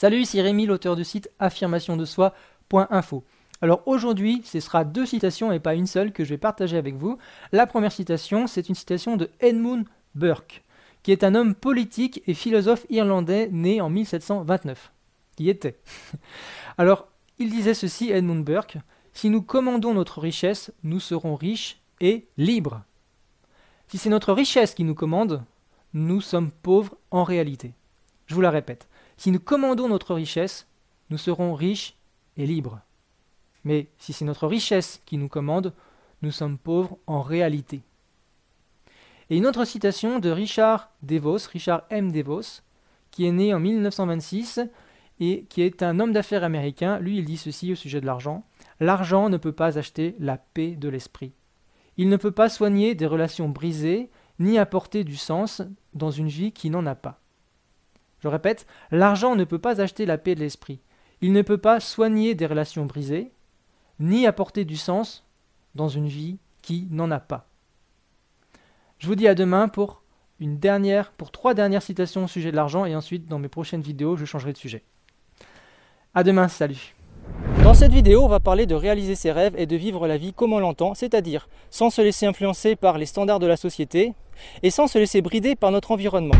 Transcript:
Salut, c'est Rémi, l'auteur du site affirmationdesoi.info. Alors aujourd'hui, ce sera deux citations et pas une seule que je vais partager avec vous. La première citation, c'est une citation de Edmund Burke, qui est un homme politique et philosophe irlandais né en 1729. Qui était. Alors, il disait ceci, Edmund Burke, Si nous commandons notre richesse, nous serons riches et libres. Si c'est notre richesse qui nous commande, nous sommes pauvres en réalité. Je vous la répète. Si nous commandons notre richesse, nous serons riches et libres. Mais si c'est notre richesse qui nous commande, nous sommes pauvres en réalité. Et une autre citation de Richard DeVos, Richard M. DeVos, qui est né en 1926 et qui est un homme d'affaires américain. Lui, il dit ceci au sujet de l'argent. L'argent ne peut pas acheter la paix de l'esprit. Il ne peut pas soigner des relations brisées, ni apporter du sens dans une vie qui n'en a pas. Je répète, l'argent ne peut pas acheter la paix de l'esprit. Il ne peut pas soigner des relations brisées, ni apporter du sens dans une vie qui n'en a pas. Je vous dis à demain pour une dernière, pour trois dernières citations au sujet de l'argent et ensuite dans mes prochaines vidéos je changerai de sujet. À demain, salut. Dans cette vidéo, on va parler de réaliser ses rêves et de vivre la vie comme on l'entend, c'est-à-dire sans se laisser influencer par les standards de la société et sans se laisser brider par notre environnement.